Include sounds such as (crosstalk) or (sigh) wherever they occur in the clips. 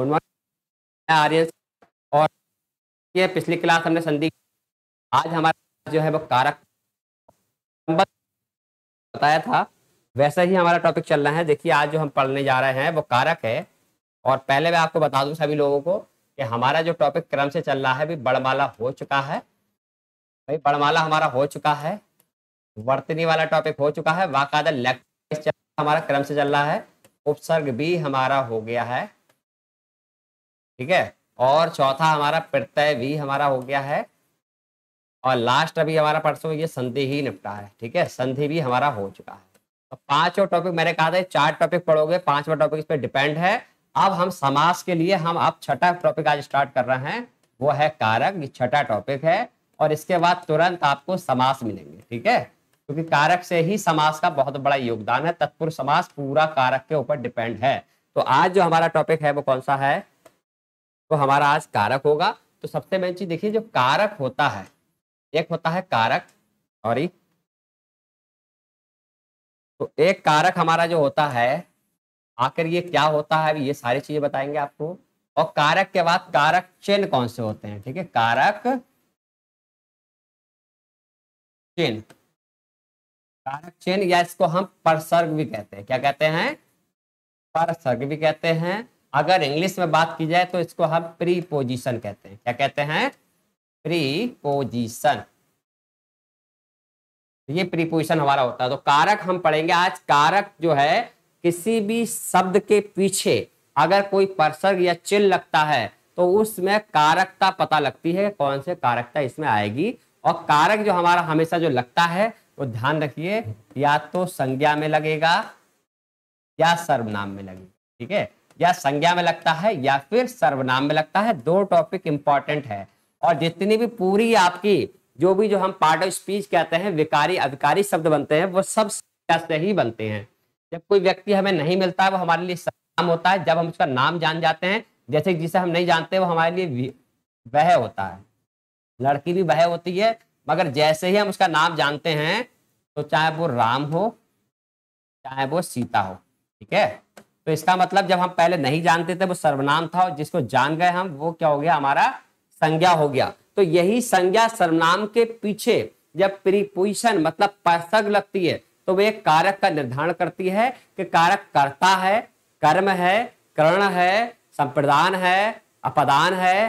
आर्यन और ये पिछली क्लास हमने संधि आज हमारा जो है वो कारक बताया था वैसा ही हमारा टॉपिक चल रहा है देखिए आज जो हम पढ़ने जा रहे हैं वो कारक है और पहले मैं आपको बता दूं सभी लोगों को कि हमारा जो टॉपिक क्रम से चल रहा है भी बड़माला हो चुका है भाई बड़माला हमारा हो चुका है वर्तनी वाला टॉपिक हो चुका है वाकादा लेक्चर हमारा क्रम से चल रहा है उपसर्ग भी हमारा हो गया है ठीक है और चौथा हमारा प्रत्यय भी हमारा हो गया है और लास्ट अभी हमारा परसों ये संधि ही निपटा है ठीक है संधि भी हमारा हो चुका है तो पांचों टॉपिक मैंने कहा था चार टॉपिक पढ़ोगे पांचवा टॉपिक इस पर डिपेंड है अब हम समास के लिए हम अब छठा टॉपिक आज स्टार्ट कर रहे हैं वो है कारक ये छठा टॉपिक है और इसके बाद तुरंत आपको समास मिलेंगे ठीक है क्योंकि कारक से ही समास का बहुत बड़ा योगदान है तत्पुर समास पूरा कारक के ऊपर डिपेंड है तो आज जो हमारा टॉपिक है वो कौन सा है वो तो हमारा आज कारक होगा तो सबसे मेन चीज देखिए जो कारक होता है एक होता है कारक सॉरी तो एक कारक हमारा जो होता है आखिर ये क्या होता है ये सारी चीजें बताएंगे आपको और कारक के बाद कारक चेन कौन से होते हैं ठीक है कारक चेन कारक चेन या इसको हम परसर्ग भी कहते हैं क्या कहते हैं परसर्ग भी कहते हैं अगर इंग्लिश में बात की जाए तो इसको हम प्री पोजिशन कहते हैं क्या कहते हैं प्री पोजिशन तो ये प्री पोजिशन हमारा होता है तो कारक हम पढ़ेंगे आज कारक जो है किसी भी शब्द के पीछे अगर कोई प्रसर्ग या चिल लगता है तो उसमें कारकता पता लगती है कौन से कारकता इसमें आएगी और कारक जो हमारा हमेशा जो लगता है वो ध्यान रखिए या तो संज्ञा में लगेगा या सर्वनाम में लगेगा ठीक है या संज्ञा में लगता है या फिर सर्वनाम में लगता है दो टॉपिक इंपॉर्टेंट है और जितनी भी पूरी आपकी जो भी जो हम पार्ट ऑफ स्पीच कहते हैं विकारी अधिकारी शब्द बनते हैं वो सब से ही बनते हैं जब कोई व्यक्ति हमें नहीं मिलता है वो हमारे लिए सर्वनाम होता है जब हम उसका नाम जान जाते हैं जैसे जिसे हम नहीं जानते वो हमारे लिए वह होता है लड़की भी वह होती है मगर जैसे ही हम उसका नाम जानते हैं तो चाहे वो राम हो चाहे वो सीता हो ठीक है तो इसका मतलब जब हम पहले नहीं जानते थे वो सर्वनाम था और जिसको जान गए हम वो क्या हो गया हमारा संज्ञा हो गया तो यही संज्ञा सर्वनाम के पीछे जब प्रीपोजिशन मतलब पसग लगती है तो वे कारक का निर्धारण करती है कि कारक कर्ता है कर्म है कर्ण है संप्रदान है अपदान है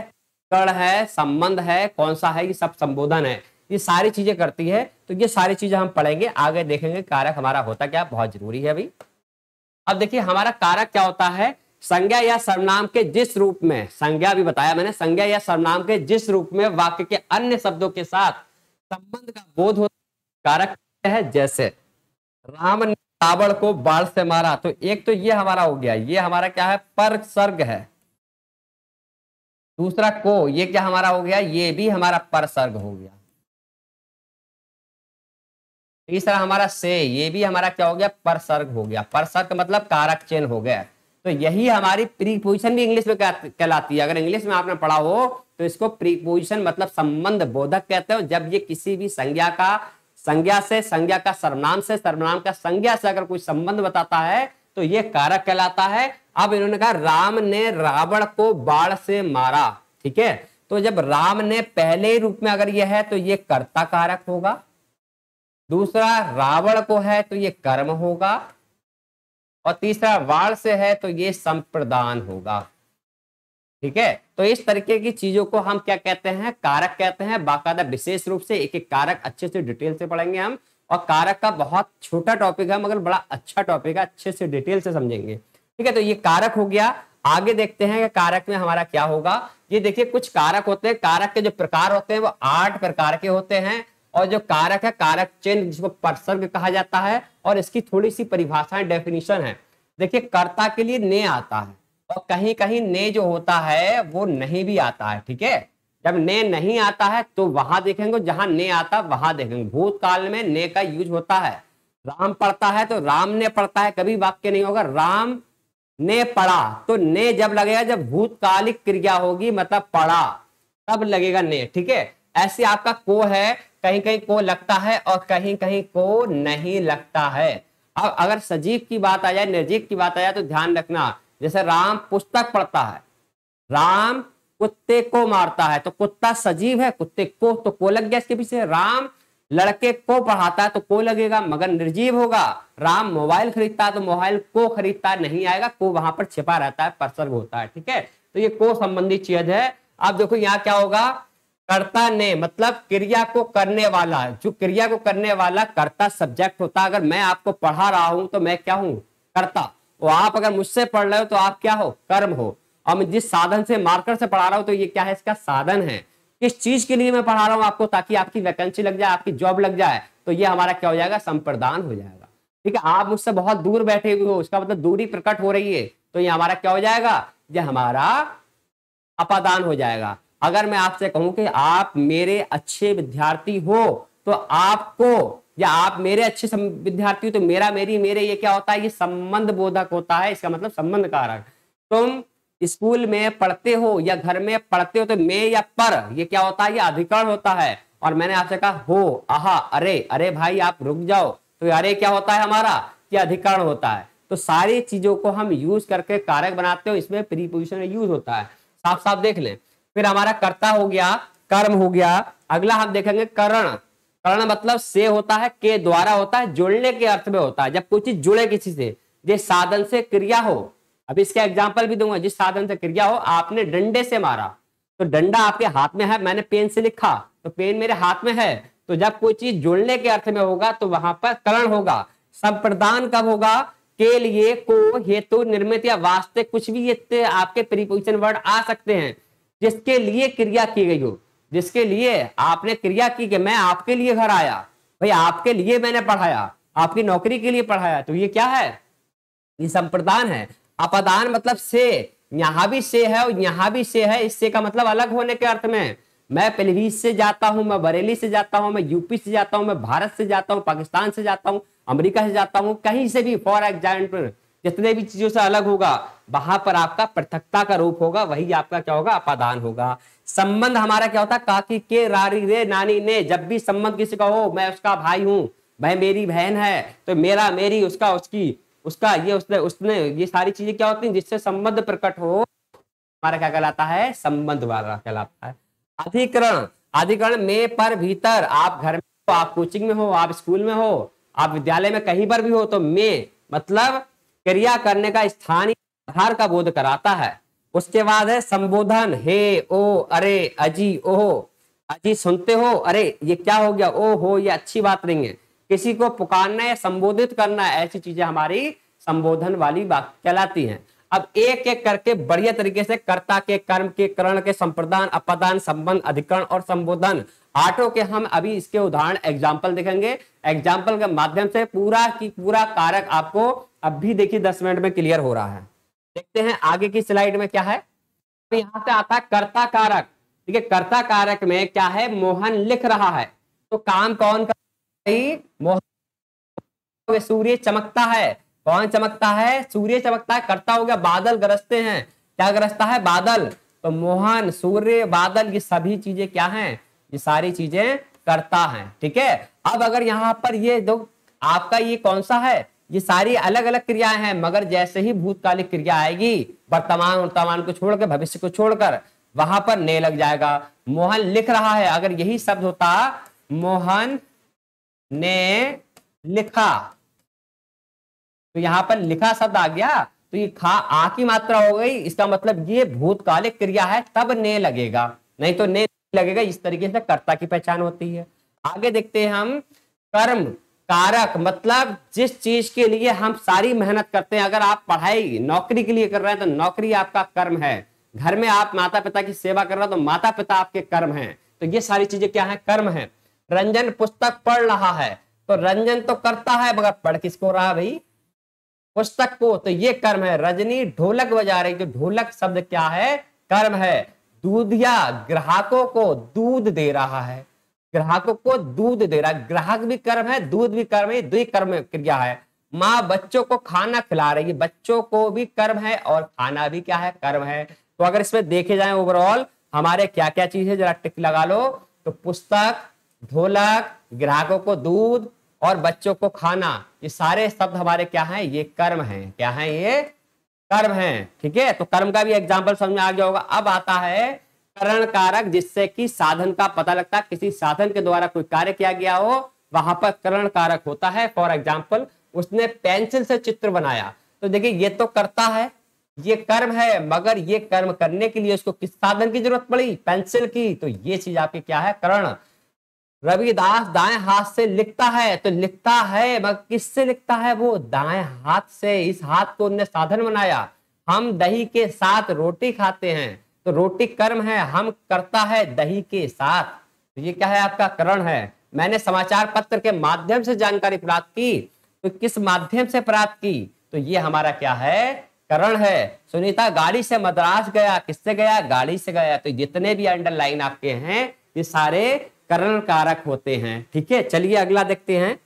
कर्ण है संबंध है कौन सा है ये सब संबोधन है ये सारी चीजें करती है तो ये सारी चीजें हम पढ़ेंगे आगे देखेंगे कारक हमारा होता क्या बहुत जरूरी है अभी अब देखिए हमारा कारक क्या होता है संज्ञा या सर्वनाम के जिस रूप में संज्ञा भी बताया मैंने संज्ञा या सर्वनाम के जिस रूप में वाक्य के अन्य शब्दों के साथ संबंध का बोध होता कारक है जैसे राम ने रावण को बाढ़ से मारा तो एक तो ये हमारा हो गया ये हमारा क्या है पर सर्ग है दूसरा को ये क्या हमारा हो गया ये भी हमारा पर सर्ग हो गया इस तरह हमारा से ये भी हमारा क्या हो गया परसर्ग हो गया परसर्ग मतलब कारक चेन हो गया तो यही हमारी प्रीपोजिशन भी इंग्लिश में कहलाती है अगर इंग्लिश में आपने पढ़ा हो तो इसको प्रीपोजिशन मतलब संबंध बोधक कहते हो जब ये किसी भी संज्ञा का संज्ञा से संज्ञा का सर्वनाम से सर्वनाम का संज्ञा से अगर कोई संबंध बताता है तो ये कारक कहलाता है अब इन्होंने कहा राम ने रावण को बाढ़ से मारा ठीक है तो जब राम ने पहले रूप में अगर यह है तो ये कर्ता कारक होगा दूसरा रावण को है तो ये कर्म होगा और तीसरा वाण से है तो ये संप्रदान होगा ठीक है तो इस तरीके की चीजों को हम क्या कहते हैं कारक कहते हैं बाकायदा विशेष रूप से एक एक कारक अच्छे से डिटेल से पढ़ेंगे हम और कारक का बहुत छोटा टॉपिक है मगर बड़ा अच्छा टॉपिक है अच्छे से डिटेल से समझेंगे ठीक है तो ये कारक हो गया आगे देखते हैं कि कारक में हमारा क्या होगा ये देखिए कुछ कारक होते हैं कारक के जो प्रकार होते हैं वो आठ प्रकार के होते हैं और जो कारक है कारक चिन्ह जिसको प्रसर्ग कहा जाता है और इसकी थोड़ी सी परिभाषाएं डेफिनेशन है देखिए कर्ता के लिए ने आता है और कहीं कहीं ने जो होता है वो नहीं भी आता है ठीक है जब ने नहीं आता है तो वहां देखेंगे जहां ने आता वहां देखेंगे भूतकाल में ने का यूज होता है राम पढ़ता है तो राम ने पढ़ता है कभी वाक्य नहीं होगा राम ने पढ़ा तो ने जब लगेगा जब भूतकालिक क्रिया होगी मतलब पढ़ा तब लगेगा ने ठीक है ऐसे आपका को है कहीं कहीं को लगता है और कहीं कहीं को नहीं लगता है अब अगर सजीव की बात आ जाए निर्जीव की बात आ जाए तो ध्यान रखना जैसे राम पुस्तक पढ़ता है राम कुत्ते को मारता है तो कुत्ता सजीव है कुत्ते को तो को लग गया इसके पीछे राम लड़के को पढ़ाता है तो को लगेगा मगर निर्जीव होगा राम मोबाइल खरीदता है तो मोबाइल को खरीदता नहीं आएगा को वहां पर छिपा रहता है प्रसर्ग होता है ठीक है तो ये को संबंधी चीज है अब देखो यहाँ क्या होगा कर्ता ने मतलब क्रिया को करने वाला जो क्रिया को करने वाला कर्ता सब्जेक्ट होता अगर मैं आपको पढ़ा रहा हूं तो मैं क्या हूं कर्ता और तो आप अगर मुझसे पढ़ रहे हो तो आप क्या हो कर्म हो और मैं जिस साधन से मार्कर से पढ़ा रहा हूं तो ये क्या है इसका साधन है किस चीज के लिए मैं पढ़ा रहा हूं आपको ताकि आपकी वैकेंसी लग जाए आपकी जॉब लग जाए तो ये हमारा क्या हो जाएगा संप्रदान हो जाएगा ठीक है आप मुझसे बहुत दूर बैठे हुए हो उसका मतलब दूरी प्रकट हो रही है तो ये हमारा क्या हो जाएगा ये हमारा अपादान हो जाएगा अगर मैं आपसे कहूं कि आप मेरे अच्छे विद्यार्थी हो तो आपको या आप मेरे अच्छे विद्यार्थी हो तो मेरा मेरी मेरे ये क्या होता है ये संबंध बोधक होता है इसका मतलब संबंध कारक तुम स्कूल में पढ़ते हो या घर में पढ़ते हो तो मैं या पर ये क्या होता है ये अधिकरण होता है और मैंने आपसे कहा हो आहा अरे अरे भाई आप रुक जाओ तो अरे क्या होता है हमारा ये अधिकरण होता है तो सारी चीजों को हम यूज करके कारक बनाते हो इसमें प्रीपोजिशन यूज होता है साफ साफ देख लें फिर हमारा कर्ता हो गया कर्म हो गया अगला हम देखेंगे करण करण मतलब से होता है के द्वारा होता है जुड़ने के अर्थ में होता है जब कोई चीज जुड़े किसी से जिस साधन से क्रिया हो अब इसका एग्जाम्पल भी दूंगा जिस साधन से क्रिया हो आपने डंडे से मारा तो डंडा आपके हाथ में है मैंने पेन से लिखा तो पेन मेरे हाथ में है तो जब कोई चीज जुड़ने के अर्थ में होगा तो वहां पर करण होगा संप्रदान कब होगा के लिए को हेतु निर्मित या वास्ते कुछ भी आपके प्रीपोजिशन वर्ड आ सकते हैं जिसके लिए क्रिया की गई हो जिसके लिए आपने क्रिया की कि मैं आपके लिए घर आया भाई आपके लिए मैंने पढ़ाया आपकी नौकरी के लिए पढ़ाया तो ये क्या है ये संप्रदान है अपदान मतलब से यहाँ भी से है और यहाँ भी से है इससे का मतलब अलग होने के अर्थ में मैं पिलवीज से जाता हूँ मैं बरेली से जाता हूँ मैं यूपी से जाता हूँ मैं भारत से जाता हूँ पाकिस्तान से जाता हूँ अमेरिका से जाता हूँ कहीं से भी फॉर एग्जाम्पल जितने भी चीजों से अलग होगा वहां पर आपका पृथकता का रूप होगा वही आपका क्या होगा अपादान होगा संबंध हमारा क्या होता है काकी के रारी रे नानी ने जब भी संबंध किसी का हो मैं उसका भाई हूं वह मेरी बहन है तो मेरा मेरी उसका उसकी उसका ये उसने उसने ये सारी चीजें क्या होती है जिससे संबंध प्रकट हो हमारा क्या कहलाता है संबंध वाला कहलाता है अधिकरण अधिकरण में पर भीतर आप घर में हो आप कोचिंग में हो आप स्कूल में हो आप विद्यालय में कहीं पर भी हो तो में मतलब क्रिया करने का स्थानीय आधार का बोध कराता है उसके बाद है संबोधन हे ओ अरे अजी ओहो अजी सुनते हो अरे ये क्या हो गया ओ हो ये अच्छी बात नहीं है किसी को पुकारना या संबोधित करना ऐसी चीजें हमारी संबोधन वाली बात कहलाती हैं अब एक एक करके बढ़िया तरीके से कर्ता के कर्म के करण के संप्रदान अपदान संबंध अधिकरण और संबोधन आठों के हम अभी इसके उदाहरण एग्जाम्पल देखेंगे एग्जाम्पल के माध्यम से पूरा की पूरा कारक आपको अब भी देखिए दस मिनट में क्लियर हो रहा है देखते हैं आगे की स्लाइड में क्या है तो यहां से आता है कर्ता कारक ठीक है कर्ता कारक में क्या है मोहन लिख रहा है तो काम कौन कर मोहन सूर्य चमकता है कौन चमकता है सूर्य चमकता है करता हो गया बादल गरजते हैं क्या गरजता है बादल तो मोहन सूर्य बादल ये सभी चीजें क्या हैं ये सारी चीजें करता है ठीक है अब अगर यहाँ पर ये जो आपका ये कौन सा है ये सारी अलग अलग क्रियाएं हैं मगर जैसे ही भूतकालिक क्रिया आएगी वर्तमान वर्तमान को छोड़कर भविष्य को छोड़कर वहां पर ने लग जाएगा मोहन लिख रहा है अगर यही शब्द होता मोहन ने लिखा तो यहां पर लिखा शब्द आ गया तो ये खा आ की मात्रा हो गई इसका मतलब ये भूतकालिक क्रिया है तब ने लगेगा नहीं तो ने लगेगा इस तरीके से कर्ता की पहचान होती है आगे देखते हैं हम कर्म कारक मतलब जिस चीज के लिए हम सारी मेहनत करते हैं अगर आप पढ़ाई नौकरी के लिए कर रहे हैं तो नौकरी आपका कर्म है घर में आप माता पिता की सेवा कर रहे हो तो माता पिता आपके कर्म हैं तो ये सारी चीजें क्या है कर्म है रंजन पुस्तक पढ़ रहा है तो रंजन तो करता है मगर पढ़ किसको रहा भाई पुस्तक को तो ये कर्म है रजनी ढोलक बजा रही तो ढोलक शब्द क्या है कर्म है दूधिया ग्राहकों को दूध दे रहा है ग्राहकों को दूध दे रहा है ग्राहक भी कर्म है दूध भी कर्म है दुई कर्म क्रिया है माँ बच्चों को खाना खिला रही है बच्चों को भी कर्म है और खाना भी क्या है कर्म है तो अगर इसमें देखे जाए ओवरऑल हमारे क्या क्या चीज है जरा टिक लगा लो तो पुस्तक ढोलक ग्राहकों को दूध और बच्चों को खाना ये सारे शब्द हमारे क्या हैं ये कर्म हैं क्या हैं ये कर्म हैं ठीक है तो कर्म का भी एग्जाम्पल समझ में आ गया होगा अब आता है करण कारक जिससे कि साधन का पता लगता है किसी साधन के द्वारा कोई कार्य किया गया हो वहां पर करण कारक होता है फॉर एग्जाम्पल उसने पेंसिल से चित्र बनाया तो देखिए ये तो करता है ये कर्म है मगर ये कर्म करने के लिए उसको किस साधन की जरूरत पड़ी पेंसिल की तो ये चीज आपकी क्या है करण रविदास दाएं हाथ से लिखता है तो लिखता है मगर किससे लिखता है वो दाएं हाथ से इस हाथ को उनने साधन बनाया हम दही के साथ रोटी खाते हैं तो रोटी कर्म है हम करता है दही के साथ तो ये क्या है आपका करण है मैंने समाचार पत्र के माध्यम से जानकारी प्राप्त की तो किस माध्यम से प्राप्त की तो ये हमारा क्या है करण है सुनीता गाड़ी से मद्रास गया किससे गया गाड़ी से गया तो जितने भी अंडरलाइन आपके हैं ये सारे करण कारक होते हैं ठीक है चलिए अगला देखते हैं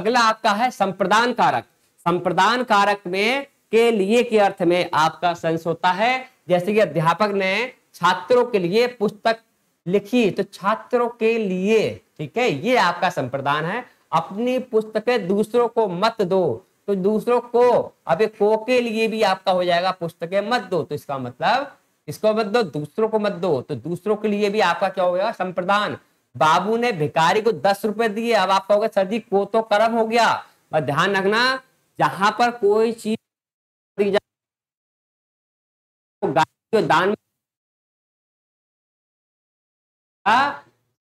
अगला आपका है संप्रदान कारक संप्रदान कारक में के लिए के अर्थ में आपका सेंस होता है जैसे कि अध्यापक ने छात्रों के लिए पुस्तक लिखी तो छात्रों के लिए ठीक है ये आपका संप्रदान है अपनी पुस्तकें दूसरों को मत दो तो दूसरों को अबे को के लिए भी आपका हो जाएगा पुस्तकें मत दो तो इसका मतलब इसको मत दो दूसरों को मत दो तो दूसरों के लिए भी आपका क्या हो गया संप्रदान बाबू ने भिकारी को दस रुपए दिए अब आप कहोगे सर जी को तो कर्म हो गया और ध्यान रखना जहां पर कोई चीज तो गाय दान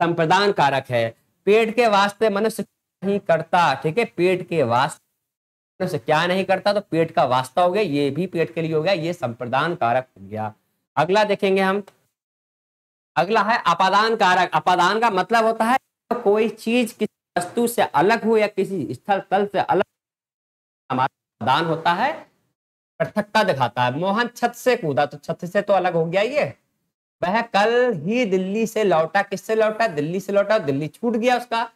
संप्रदान कारक है पेट के वास्ते मनुष्य नहीं करता ठीक है पेट के वास्ते मनुष्य क्या नहीं करता तो पेट का वास्ता हो गया ये भी पेट के लिए हो गया ये संप्रदान कारक हो गया अगला देखेंगे हम अगला है अपादान कारक अपादान का मतलब होता है तो कोई चीज किसी वस्तु से अलग हो या किसी स्थल तल से अलग हमारा दान होता है कठकता दिखाता है मोहन छत से कूदा तो छत से तो अलग हो गया ये वह कल ही दिल्ली से लौटा किससे लौटा दिल्ली से लौटा दिल्ली छूट गया उसका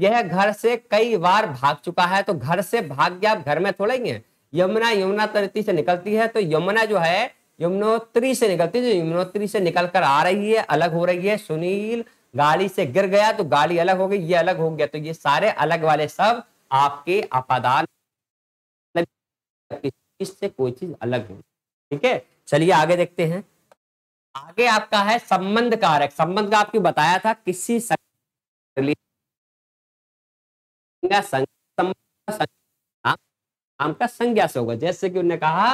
यह घर से कई बार भाग चुका है तो घर से भाग गया घर में थोड़ा ही है यमुना यमुना तरती से निकलती है तो यमुना जो है यमुनोत्री से निकलती है यमुनोत्री से निकल कर आ रही है अलग हो रही है सुनील गाड़ी से गिर गया तो गाड़ी अलग हो गई ये अलग हो गया तो ये सारे अलग वाले सब आपके अपादान इससे कोई चीज अलग नहीं ठीक है चलिए आगे देखते हैं आगे आपका है संबंध कारक संबंध का आपको बताया था किसी हाँ? नाम का संज्ञा से होगा जैसे कि उन्होंने कहा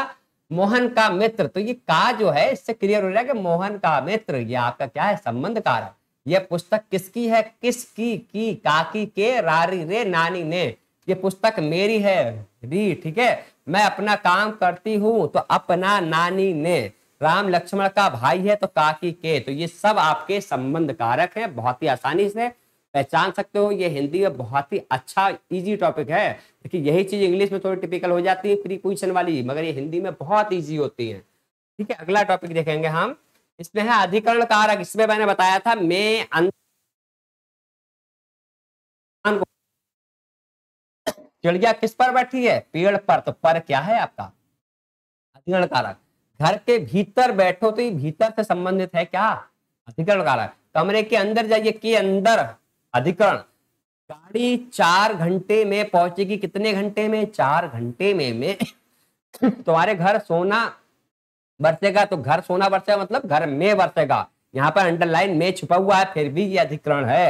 मोहन का मित्र तो ये का जो है इससे क्लियर हो रहा है कि मोहन का मित्र ये आपका क्या है संबंध कारक यह पुस्तक किसकी है किसकी की काकी के रारी रे नानी ने ये पुस्तक मेरी है री ठीक है मैं अपना काम करती हूँ तो अपना नानी ने राम लक्ष्मण का भाई है तो काकी के तो ये सब आपके संबंध कारक है बहुत ही आसानी से पहचान सकते हो ये हिंदी में बहुत ही अच्छा इजी टॉपिक है देखिए यही चीज इंग्लिश में थोड़ी टिपिकल हो जाती है प्री क्वेश्चन वाली मगर ये हिंदी में बहुत ईजी होती है ठीक है अगला टॉपिक देखेंगे हम इसमें है अधिकरण कारक इसमें मैंने बताया था मैं चिड़िया किस पर बैठी है पेड़ पर तो पर क्या है आपका अधिकरण कारक घर के भीतर बैठो तो ये भीतर से संबंधित है क्या अधिकरण कारक कमरे के अंदर जाइए के अंदर अधिकरण गाड़ी चार घंटे में पहुंचेगी कितने घंटे में चार घंटे में में (coughs) तुम्हारे घर सोना बरसेगा तो घर सोना बरसेगा मतलब घर में बरसेगा यहाँ पर अंडरलाइन में छुपा हुआ है फिर भी ये अधिकरण है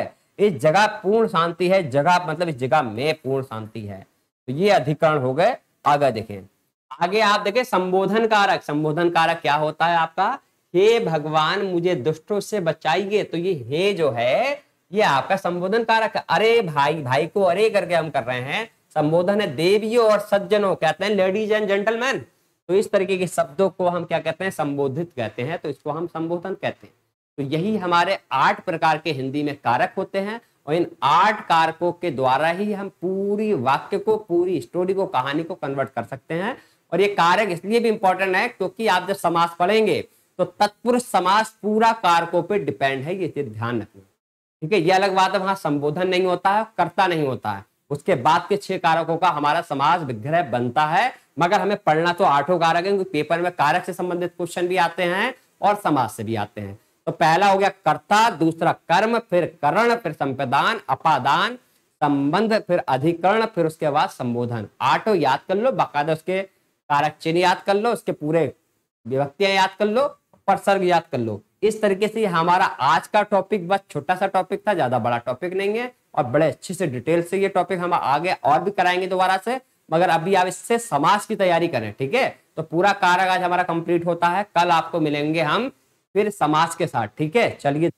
इस जगह पूर्ण शांति है जगह मतलब इस जगह में पूर्ण शांति है तो ये अधिकरण हो गए आगे देखें आगे आप देखें संबोधन कारक संबोधन कारक क्या होता है आपका हे भगवान मुझे दुष्टों से बचाइए तो ये हे जो है ये आपका संबोधन कारक अरे भाई भाई को अरे करके हम कर रहे हैं संबोधन है देवियों और सज्जनों कहते हैं लेडीज एंड जेंटलमैन तो इस तरीके के शब्दों को हम क्या कहते हैं संबोधित कहते हैं तो इसको हम संबोधन कहते हैं तो यही हमारे आठ प्रकार के हिंदी में कारक होते हैं और इन आठ कारकों के द्वारा ही हम पूरी वाक्य को पूरी स्टोरी को कहानी को कन्वर्ट कर सकते हैं और ये कारक इसलिए भी इंपॉर्टेंट है क्योंकि आप जब समास पढ़ेंगे तो तत्पुरुष समास पूरा कारकों पे डिपेंड है ये चीज ध्यान रखना ठीक है ये अलग बात है वहां संबोधन नहीं होता है करता नहीं होता है उसके बाद के छह कारकों का हमारा समाज विग्रह बनता है मगर हमें पढ़ना तो आठों कारक है क्योंकि पेपर में कारक से संबंधित क्वेश्चन भी आते हैं और समाज से भी आते हैं तो पहला हो गया कर्ता दूसरा कर्म फिर करण फिर संपदान अपादान संबंध फिर अधिकरण फिर उसके बाद संबोधन आठो याद कर लो बाकायदा उसके कारक चिन्ह याद कर लो उसके पूरे विभक्तियां याद कर लो प्रसर्ग याद कर लो इस तरीके से हमारा आज का टॉपिक बस छोटा सा टॉपिक था ज्यादा बड़ा टॉपिक नहीं है और बड़े अच्छे से डिटेल से ये टॉपिक हम आगे और भी कराएंगे दोबारा से मगर अभी आप इससे समाज की तैयारी करें ठीक है तो पूरा कारक आज हमारा कंप्लीट होता है कल आपको मिलेंगे हम फिर समाज के साथ ठीक है चलिए